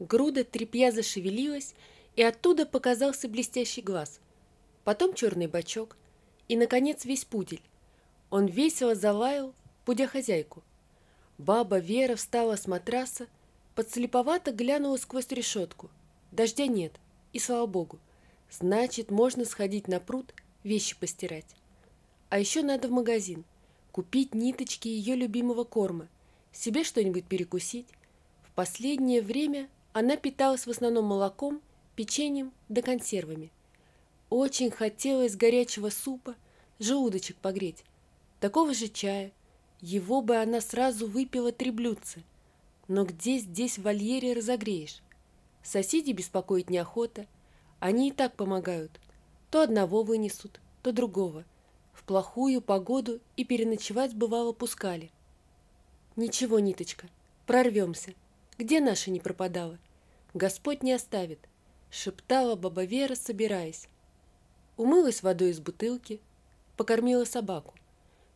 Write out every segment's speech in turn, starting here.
Груда трепья зашевелилась, и оттуда показался блестящий глаз. Потом черный бачок, и, наконец, весь пудель. Он весело залаял, будя хозяйку. Баба Вера встала с матраса, подслеповато глянула сквозь решетку. Дождя нет, и слава богу. Значит, можно сходить на пруд, вещи постирать. А еще надо в магазин. Купить ниточки ее любимого корма. Себе что-нибудь перекусить. В последнее время она питалась в основном молоком, печеньем да консервами. Очень хотелось горячего супа, желудочек погреть, такого же чая. Его бы она сразу выпила три блюдца. Но где здесь в вольере разогреешь? Соседей беспокоить неохота. Они и так помогают. То одного вынесут, то другого. В плохую погоду и переночевать бывало пускали. Ничего, Ниточка, прорвемся. Где наша не пропадала? Господь не оставит», — шептала баба Вера, собираясь. Умылась водой из бутылки, покормила собаку,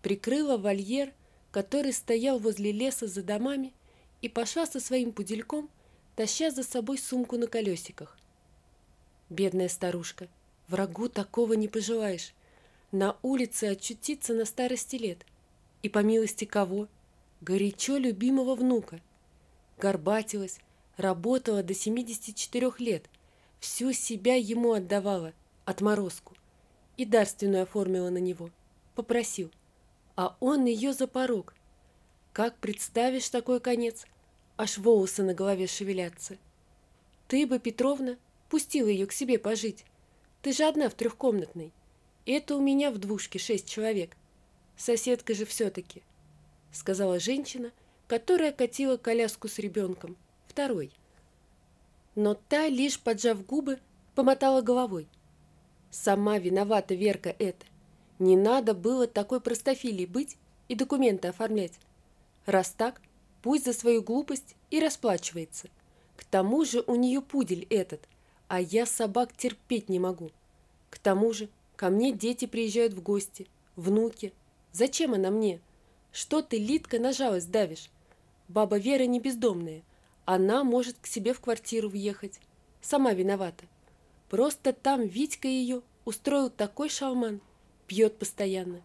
прикрыла вольер, который стоял возле леса за домами, и пошла со своим пудельком, таща за собой сумку на колесиках. Бедная старушка, врагу такого не пожелаешь. На улице очутиться на старости лет. И по милости кого? Горячо любимого внука. Горбатилась, Работала до 74 лет. Всю себя ему отдавала, отморозку. И дарственную оформила на него. Попросил. А он ее за порог. Как представишь такой конец? Аж волосы на голове шевелятся. Ты бы, Петровна, пустила ее к себе пожить. Ты же одна в трехкомнатной. Это у меня в двушке шесть человек. Соседка же все-таки, — сказала женщина, которая катила коляску с ребенком второй. Но та, лишь поджав губы, помотала головой. Сама виновата Верка это. Не надо было такой простофилей быть и документы оформлять. Раз так, пусть за свою глупость и расплачивается. К тому же у нее пудель этот, а я собак терпеть не могу. К тому же ко мне дети приезжают в гости, внуки. Зачем она мне? Что ты, Литка, на жалость давишь? Баба Вера не бездомная. Она может к себе в квартиру въехать. Сама виновата. Просто там Витька ее устроил такой шалман. Пьет постоянно.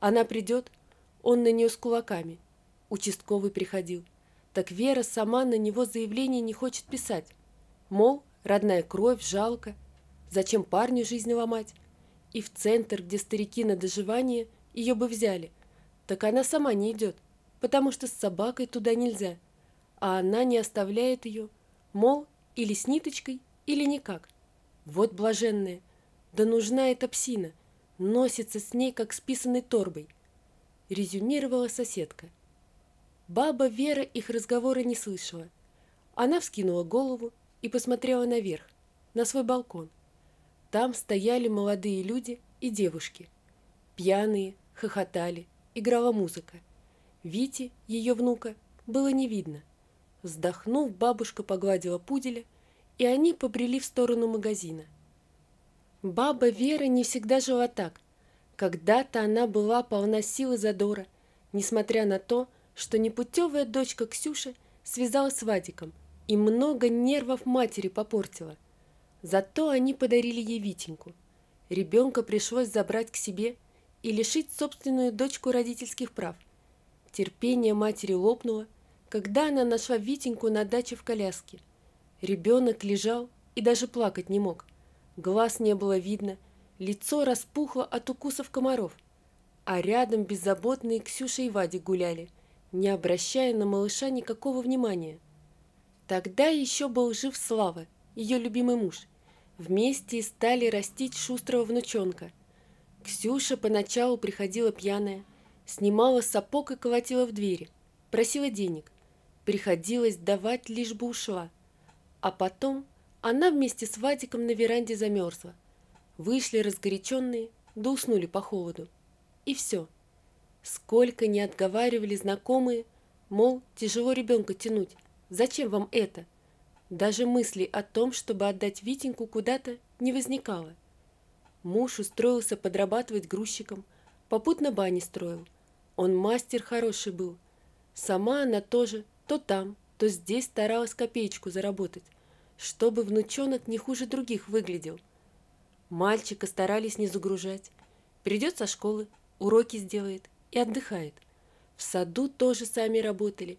Она придет, он на нее с кулаками. Участковый приходил. Так Вера сама на него заявление не хочет писать. Мол, родная кровь, жалко. Зачем парню жизнь ломать? И в центр, где старики на доживание, ее бы взяли. Так она сама не идет, потому что с собакой туда нельзя – а она не оставляет ее, мол, или с ниточкой, или никак. Вот блаженная, да нужна эта псина, носится с ней, как с писаной торбой. Резюмировала соседка. Баба Вера их разговора не слышала. Она вскинула голову и посмотрела наверх, на свой балкон. Там стояли молодые люди и девушки. Пьяные, хохотали, играла музыка. Вити, ее внука, было не видно. Вздохнув, бабушка погладила пуделя, и они побрели в сторону магазина. Баба Вера не всегда жила так. Когда-то она была полна силы задора, несмотря на то, что непутевая дочка Ксюша связалась с Вадиком и много нервов матери попортила. Зато они подарили ей Витеньку. Ребенка пришлось забрать к себе и лишить собственную дочку родительских прав. Терпение матери лопнуло – когда она нашла Витеньку на даче в коляске. Ребенок лежал и даже плакать не мог. Глаз не было видно, лицо распухло от укусов комаров. А рядом беззаботные Ксюша и Вадик гуляли, не обращая на малыша никакого внимания. Тогда еще был жив Слава, ее любимый муж. Вместе стали растить шустрого внучонка. Ксюша поначалу приходила пьяная, снимала сапог и колотила в двери, просила денег. Приходилось давать, лишь бушева, А потом она вместе с Вадиком на веранде замерзла. Вышли разгоряченные, да уснули по холоду. И все. Сколько не отговаривали знакомые, мол, тяжело ребенка тянуть, зачем вам это? Даже мысли о том, чтобы отдать Витеньку куда-то, не возникало. Муж устроился подрабатывать грузчиком, попутно бани строил. Он мастер хороший был. Сама она тоже – то там, то здесь старалась копеечку заработать, чтобы внучонок не хуже других выглядел. Мальчика старались не загружать. Придет со школы, уроки сделает и отдыхает. В саду тоже сами работали.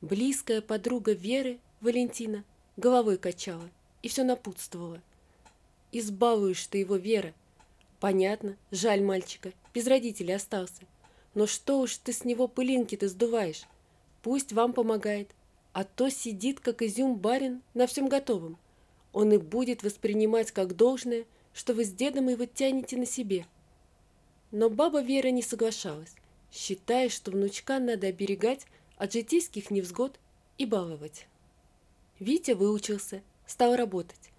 Близкая подруга Веры, Валентина, головой качала и все напутствовала. Избалуешь ты его, Вера. Понятно, жаль мальчика, без родителей остался. Но что уж ты с него пылинки-то сдуваешь? Пусть вам помогает, а то сидит, как изюм барин, на всем готовом. Он и будет воспринимать как должное, что вы с дедом его тянете на себе. Но баба Вера не соглашалась, считая, что внучка надо оберегать от житейских невзгод и баловать. Витя выучился, стал работать.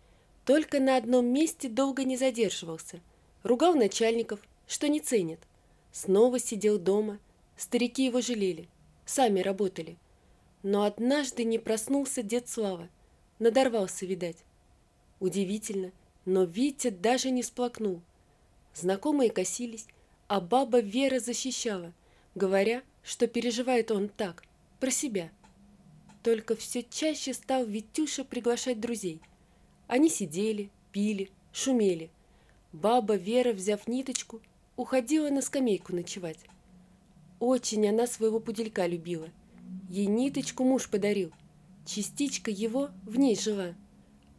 Только на одном месте долго не задерживался. Ругал начальников, что не ценят. Снова сидел дома. Старики его жалели сами работали. Но однажды не проснулся дед Слава, надорвался, видать. Удивительно, но Витя даже не сплакнул. Знакомые косились, а баба Вера защищала, говоря, что переживает он так, про себя. Только все чаще стал Витюша приглашать друзей. Они сидели, пили, шумели. Баба Вера, взяв ниточку, уходила на скамейку ночевать. Очень она своего пуделька любила. Ей ниточку муж подарил. Частичка его в ней жила.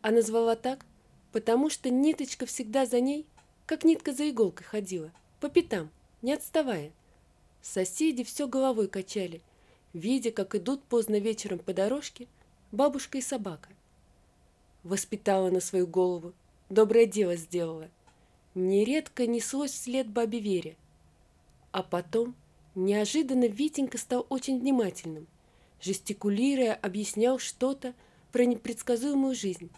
Она назвала так, потому что ниточка всегда за ней, как нитка за иголкой ходила, по пятам, не отставая. Соседи все головой качали, видя, как идут поздно вечером по дорожке бабушка и собака. Воспитала на свою голову, доброе дело сделала. Нередко неслось вслед бабе Вере. А потом – Неожиданно Витенька стал очень внимательным. Жестикулируя, объяснял что-то про непредсказуемую жизнь.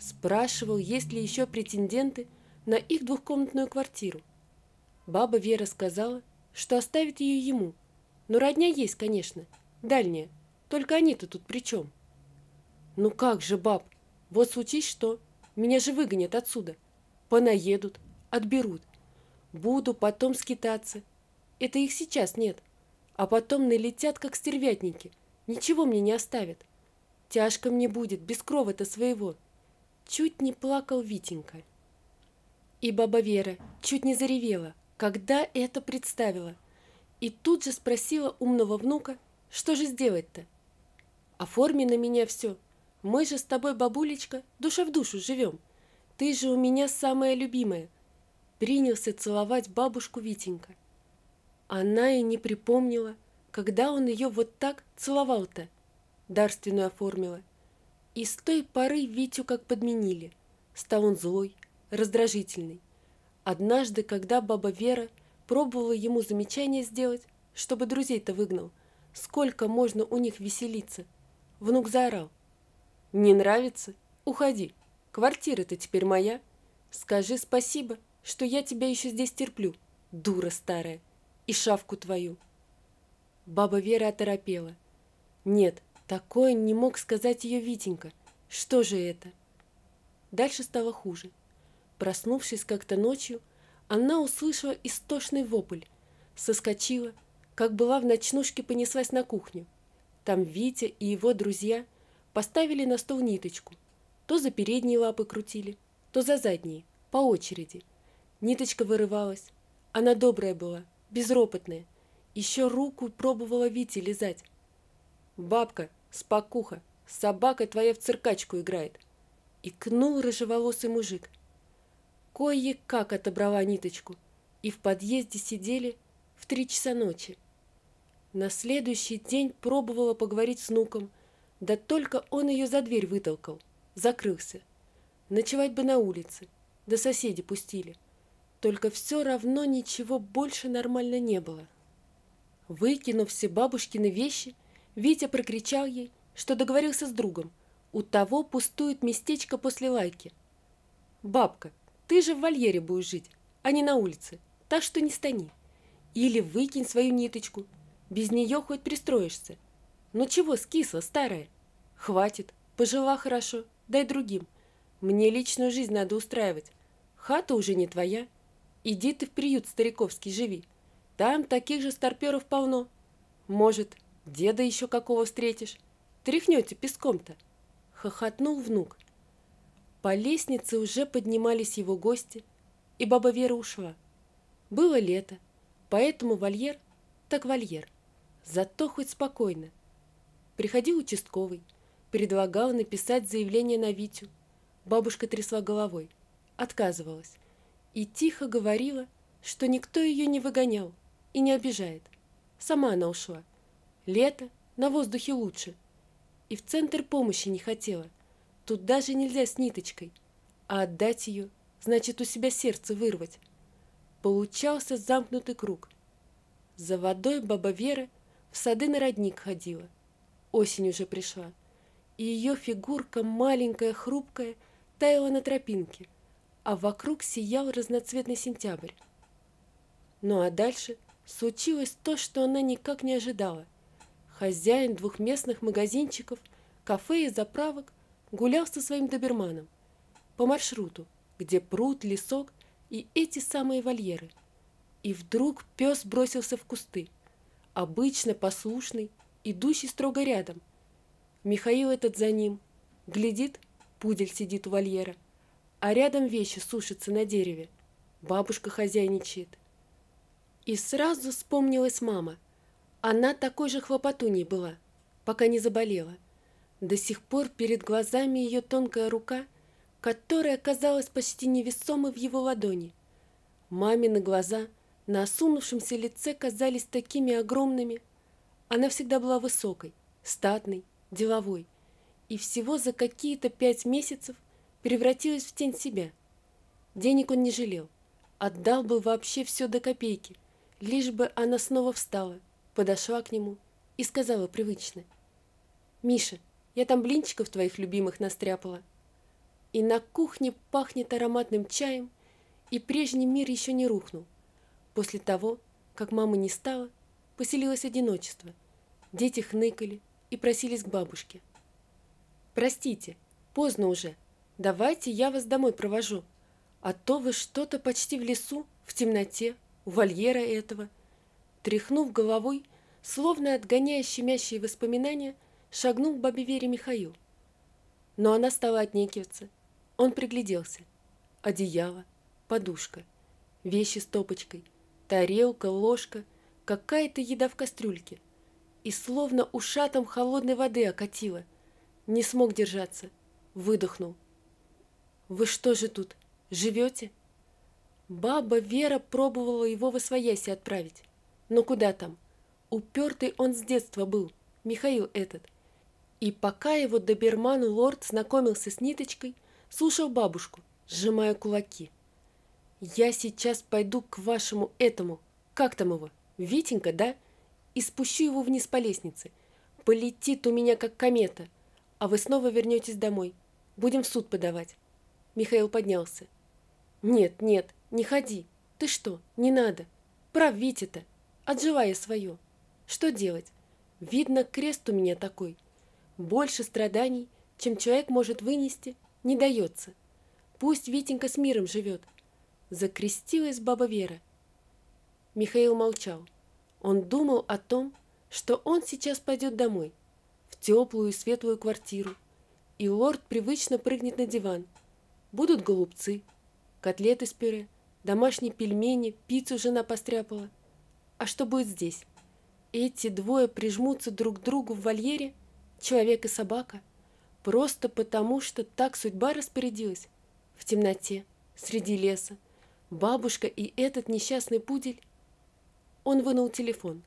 Спрашивал, есть ли еще претенденты на их двухкомнатную квартиру. Баба Вера сказала, что оставит ее ему. Но родня есть, конечно, дальняя. Только они-то тут при чем? Ну как же, баб, вот случись что, меня же выгонят отсюда. Понаедут, отберут. Буду потом скитаться, это их сейчас нет. А потом налетят, как стервятники. Ничего мне не оставят. Тяжко мне будет, без крова-то своего. Чуть не плакал Витенька. И баба Вера чуть не заревела, когда это представила. И тут же спросила умного внука, что же сделать-то? Оформи на меня все. Мы же с тобой, бабулечка, душа в душу живем. Ты же у меня самая любимая. Принялся целовать бабушку Витенька. Она и не припомнила, когда он ее вот так целовал-то, дарственную оформила. И с той поры Витю как подменили. Стал он злой, раздражительный. Однажды, когда баба Вера пробовала ему замечание сделать, чтобы друзей-то выгнал, сколько можно у них веселиться, внук заорал. «Не нравится? Уходи. Квартира-то теперь моя. Скажи спасибо, что я тебя еще здесь терплю, дура старая» и шавку твою». Баба Вера оторопела. «Нет, такое не мог сказать ее Витенька. Что же это?» Дальше стало хуже. Проснувшись как-то ночью, она услышала истошный вопль, соскочила, как была в ночнушке, понеслась на кухню. Там Витя и его друзья поставили на стол ниточку. То за передние лапы крутили, то за задние, по очереди. Ниточка вырывалась. Она добрая была, безропотная. Еще руку пробовала Вите лизать. «Бабка, спокуха, собака твоя в циркачку играет!» И кнул рыжеволосый мужик. Кое-как отобрала ниточку, и в подъезде сидели в три часа ночи. На следующий день пробовала поговорить с внуком, да только он ее за дверь вытолкал, закрылся. Ночевать бы на улице, да соседи пустили – только все равно ничего больше нормально не было. Выкинув все бабушкины вещи, Витя прокричал ей, что договорился с другом. У того пустует местечко после лайки. «Бабка, ты же в вольере будешь жить, а не на улице, так что не стани. Или выкинь свою ниточку, без нее хоть пристроишься. Ну чего скисла, старая? Хватит, пожила хорошо, дай другим. Мне личную жизнь надо устраивать. Хата уже не твоя, Иди ты в приют стариковский живи. Там таких же старперов полно. Может, деда еще какого встретишь? Тряхнете песком-то!» — хохотнул внук. По лестнице уже поднимались его гости, и баба Вера ушла. Было лето, поэтому вольер так вольер. Зато хоть спокойно. Приходил участковый, предлагал написать заявление на Витю. Бабушка трясла головой, отказывалась и тихо говорила, что никто ее не выгонял и не обижает. Сама она ушла. Лето, на воздухе лучше. И в центр помощи не хотела. Тут даже нельзя с ниточкой. А отдать ее, значит у себя сердце вырвать. Получался замкнутый круг. За водой баба Вера в сады на родник ходила. Осень уже пришла. И ее фигурка, маленькая, хрупкая, таяла на тропинке – а вокруг сиял разноцветный сентябрь. Ну а дальше случилось то, что она никак не ожидала. Хозяин двухместных магазинчиков, кафе и заправок гулял со своим доберманом по маршруту, где пруд, лесок и эти самые вольеры. И вдруг пес бросился в кусты, обычно послушный, идущий строго рядом. Михаил этот за ним. Глядит, пудель сидит у вольера – а рядом вещи сушатся на дереве. Бабушка хозяйничает. И сразу вспомнилась мама. Она такой же хлопотуней была, пока не заболела. До сих пор перед глазами ее тонкая рука, которая казалась почти невесомой в его ладони. Мамины глаза на осунувшемся лице казались такими огромными. Она всегда была высокой, статной, деловой. И всего за какие-то пять месяцев – превратилась в тень себя. Денег он не жалел. Отдал бы вообще все до копейки, лишь бы она снова встала, подошла к нему и сказала привычно. «Миша, я там блинчиков твоих любимых настряпала. И на кухне пахнет ароматным чаем, и прежний мир еще не рухнул. После того, как мамы не стало, поселилось одиночество. Дети хныкали и просились к бабушке. «Простите, поздно уже», Давайте я вас домой провожу. А то вы что-то почти в лесу, в темноте, у вольера этого». Тряхнув головой, словно отгоняя щемящие воспоминания, шагнул к бабе Вере Михаил. Но она стала отнекиваться. Он пригляделся. Одеяло, подушка, вещи с топочкой, тарелка, ложка, какая-то еда в кастрюльке. И словно ушатом холодной воды окатила. Не смог держаться. Выдохнул. Вы что же тут, живете? Баба Вера пробовала его в освояси отправить. Но куда там? Упертый он с детства был, Михаил этот. И пока его доберман лорд знакомился с ниточкой, слушал бабушку, сжимая кулаки. «Я сейчас пойду к вашему этому, как там его, Витенька, да? И спущу его вниз по лестнице. Полетит у меня как комета, а вы снова вернетесь домой. Будем в суд подавать». Михаил поднялся. «Нет, нет, не ходи. Ты что, не надо. Прав Витя-то. Отживая свое. Что делать? Видно, крест у меня такой. Больше страданий, чем человек может вынести, не дается. Пусть Витенька с миром живет». Закрестилась баба Вера. Михаил молчал. Он думал о том, что он сейчас пойдет домой, в теплую и светлую квартиру, и лорд привычно прыгнет на диван – Будут голубцы, котлеты с пюре, домашние пельмени, пиццу жена постряпала. А что будет здесь? Эти двое прижмутся друг к другу в вольере, человек и собака, просто потому, что так судьба распорядилась. В темноте, среди леса, бабушка и этот несчастный пудель. Он вынул телефон,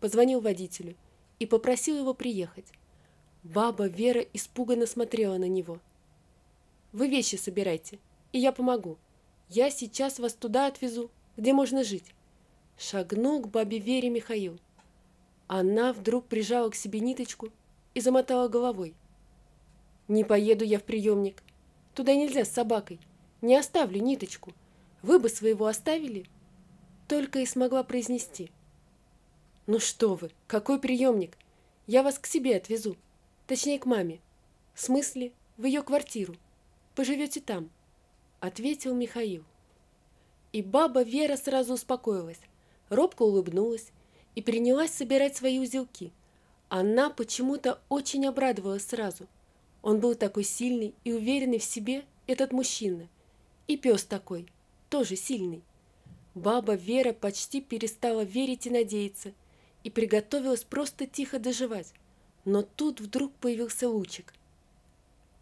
позвонил водителю и попросил его приехать. Баба Вера испуганно смотрела на него – вы вещи собирайте, и я помогу. Я сейчас вас туда отвезу, где можно жить». Шагнул к бабе Вере Михаил. Она вдруг прижала к себе ниточку и замотала головой. «Не поеду я в приемник. Туда нельзя с собакой. Не оставлю ниточку. Вы бы своего оставили?» Только и смогла произнести. «Ну что вы, какой приемник? Я вас к себе отвезу. Точнее, к маме. В смысле, в ее квартиру» поживете там», — ответил Михаил. И баба Вера сразу успокоилась, робко улыбнулась и принялась собирать свои узелки. Она почему-то очень обрадовалась сразу. Он был такой сильный и уверенный в себе, этот мужчина. И пес такой, тоже сильный. Баба Вера почти перестала верить и надеяться, и приготовилась просто тихо доживать. Но тут вдруг появился лучик.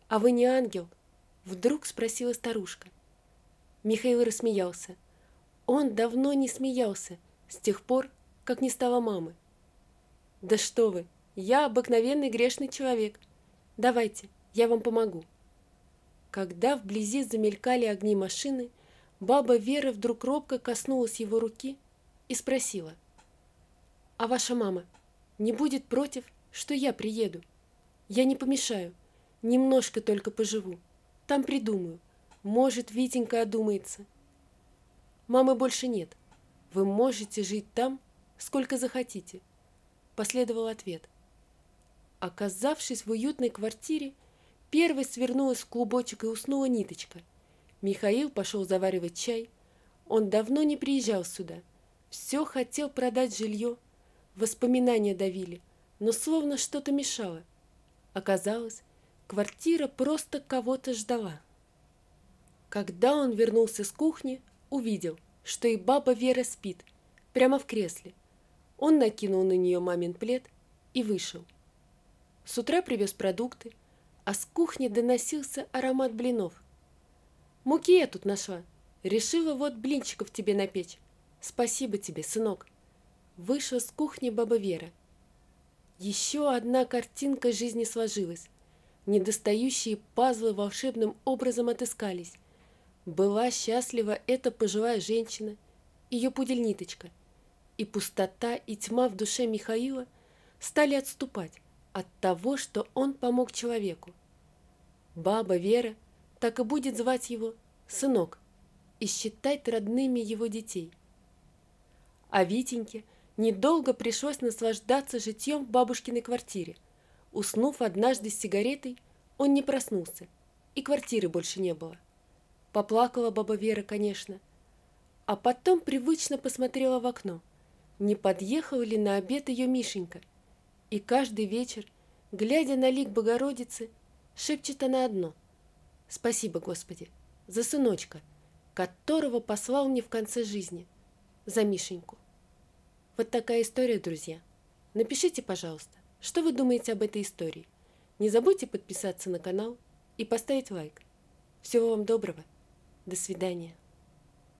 «А вы не ангел?» Вдруг спросила старушка. Михаил рассмеялся. Он давно не смеялся, с тех пор, как не стало мамы. «Да что вы, я обыкновенный грешный человек. Давайте, я вам помогу». Когда вблизи замелькали огни машины, баба Вера вдруг робко коснулась его руки и спросила. «А ваша мама не будет против, что я приеду? Я не помешаю, немножко только поживу». Там придумаю. Может, Витенька одумается. Мамы больше нет. Вы можете жить там, сколько захотите. Последовал ответ. Оказавшись в уютной квартире, первой свернулась в клубочек и уснула ниточка. Михаил пошел заваривать чай. Он давно не приезжал сюда. Все хотел продать жилье. Воспоминания давили, но словно что-то мешало. Оказалось, Квартира просто кого-то ждала. Когда он вернулся с кухни, увидел, что и баба Вера спит, прямо в кресле. Он накинул на нее мамин плед и вышел. С утра привез продукты, а с кухни доносился аромат блинов. «Муки я тут нашла. Решила вот блинчиков тебе напечь. Спасибо тебе, сынок». Вышла с кухни баба Вера. Еще одна картинка жизни сложилась. Недостающие пазлы волшебным образом отыскались. Была счастлива эта пожилая женщина, ее пудель-ниточка. И пустота, и тьма в душе Михаила стали отступать от того, что он помог человеку. Баба Вера так и будет звать его «сынок» и считать родными его детей. А Витеньке недолго пришлось наслаждаться житьем в бабушкиной квартире – Уснув однажды с сигаретой, он не проснулся, и квартиры больше не было. Поплакала баба Вера, конечно, а потом привычно посмотрела в окно, не подъехал ли на обед ее Мишенька. И каждый вечер, глядя на лик Богородицы, шепчет она одно «Спасибо, Господи, за сыночка, которого послал мне в конце жизни, за Мишеньку». Вот такая история, друзья. Напишите, пожалуйста. Что вы думаете об этой истории? Не забудьте подписаться на канал и поставить лайк. Всего вам доброго. До свидания.